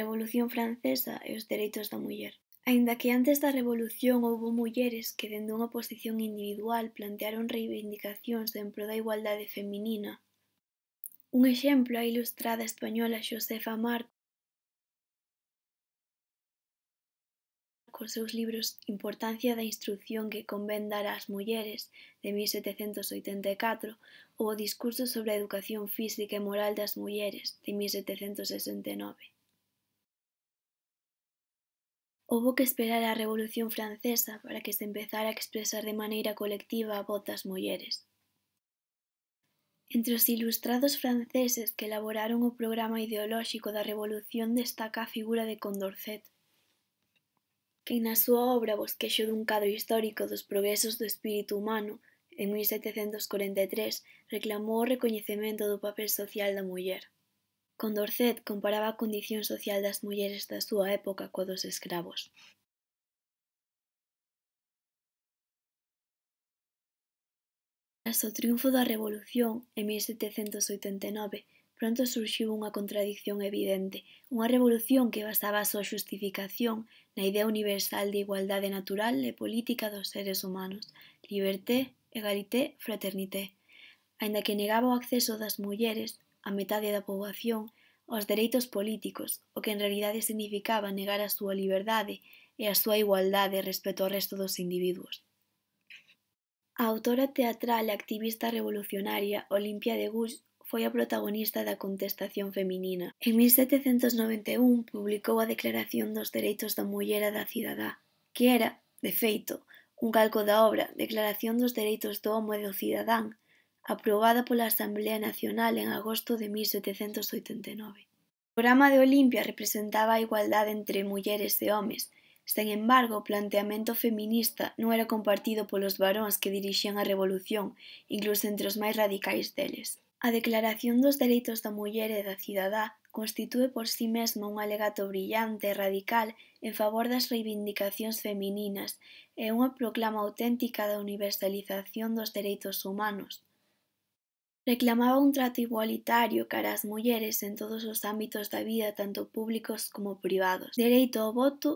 Revolución Francesa e os dereitos da muller. Aínda que antes da Revolución houbo mulleres que dende unha posición individual plantearon reivindicacións en pro da igualdade feminina. Un exemplo é a ilustrada española Josefa Marc cos seus libros Importancia da instrucción que convén dar ás mulleres de 1784 ou o discurso sobre a educación física e moral das mulleres de 1769. Houve que esperar a Revolución Francesa para que se empezara a expresar de maneira colectiva a voz das mulleres. Entre os ilustrados franceses que elaboraron o programa ideolóxico da Revolución destaca a figura de Condorcet, que na súa obra bosquexo dun cadro histórico dos progresos do espírito humano en 1743 reclamou o recoñecemento do papel social da muller. Condorcet comparaba a condición social das mulleres da súa época coa dos escravos. Tras o triunfo da Revolución, en 1789, pronto surxiu unha contradicción evidente, unha revolución que basaba a súa justificación na idea universal de igualdade natural e política dos seres humanos, liberté, egalité, fraternité. Ainda que negaba o acceso das mulleres, a metade da poboación aos dereitos políticos, o que en realidade significaba negar a súa liberdade e a súa igualdade respecto ao resto dos individuos. A autora teatral e activista revolucionaria Olimpia de Gus foi a protagonista da contestación feminina. En 1791 publicou a Declaración dos Dereitos da Muller e da Cidadá, que era, de feito, un calco da obra Declaración dos Dereitos do Homo e do Cidadán, aprobada pola Asamblea Nacional en agosto de 1789. O programa de Olimpia representaba a igualdade entre mulleres e homes, sen embargo, o planteamento feminista non era compartido polos varóns que dirixían a revolución, incluso entre os máis radicais deles. A Declaración dos Dereitos da Muller e da Cidadá constitúe por sí mesma un alegato brillante e radical en favor das reivindicacións femininas e unha proclama auténtica da universalización dos dereitos humanos, Reclamaba un trato igualitario cara ás mulleres en todos os ámbitos da vida tanto públicos como privados, dereito ao voto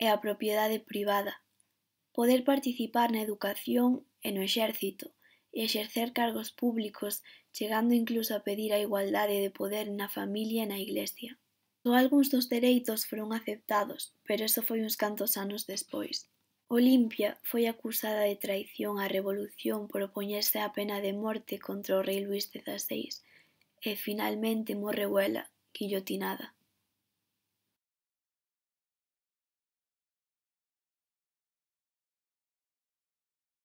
e a propiedade privada, poder participar na educación e no exército, e exercer cargos públicos, chegando incluso a pedir a igualdade de poder na familia e na iglesia. Só algúns dos dereitos foron aceptados, pero eso foi uns cantos anos despois. Olimpia foi acusada de traición á revolución por opoñerse á pena de morte contra o rei Luís XVI e finalmente morreu ela, guillotinada.